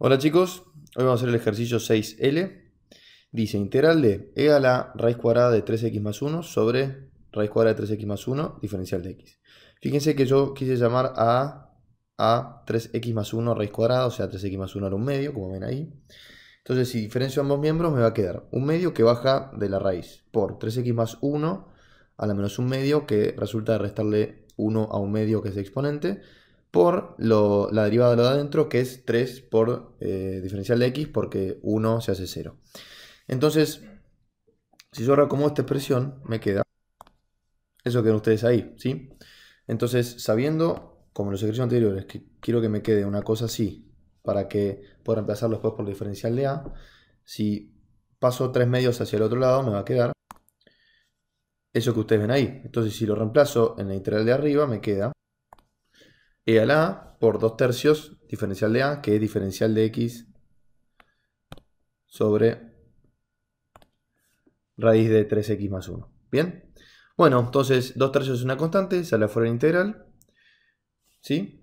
Hola chicos, hoy vamos a hacer el ejercicio 6L. Dice integral de e a la raíz cuadrada de 3x más 1 sobre raíz cuadrada de 3x más 1 diferencial de x. Fíjense que yo quise llamar a a 3x más 1 raíz cuadrada, o sea 3x más 1 era un medio, como ven ahí. Entonces si diferencio ambos miembros me va a quedar un medio que baja de la raíz por 3x más 1 a la menos un medio que resulta de restarle 1 a un medio que es exponente por la derivada de lo de adentro, que es 3 por eh, diferencial de x, porque 1 se hace 0. Entonces, si yo reacomodo esta expresión, me queda eso que ven ustedes ahí, ¿sí? Entonces, sabiendo, como los ejercicios anteriores, que quiero que me quede una cosa así, para que pueda reemplazarlo después por diferencial de a, si paso 3 medios hacia el otro lado, me va a quedar eso que ustedes ven ahí. Entonces, si lo reemplazo en la integral de arriba, me queda e a la por 2 tercios diferencial de a, que es diferencial de x sobre raíz de 3x más 1. ¿Bien? Bueno, entonces 2 tercios es una constante, sale afuera la integral. ¿Sí?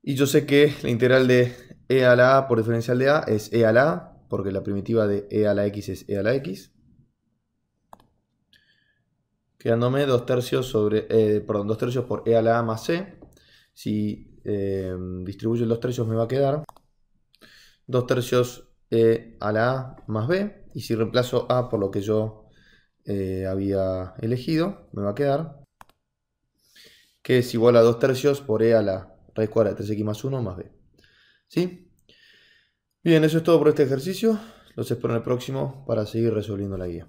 Y yo sé que la integral de e a la a por diferencial de a es e a la a, porque la primitiva de e a la x es e a la x quedándome 2 tercios, sobre, eh, tercios por E a la A más C. Si eh, distribuyo los tercios me va a quedar 2 tercios E a la A más B. Y si reemplazo A por lo que yo eh, había elegido, me va a quedar que es igual a 2 tercios por E a la raíz cuadrada de 3X más 1 más B. ¿Sí? Bien, eso es todo por este ejercicio. Los espero en el próximo para seguir resolviendo la guía.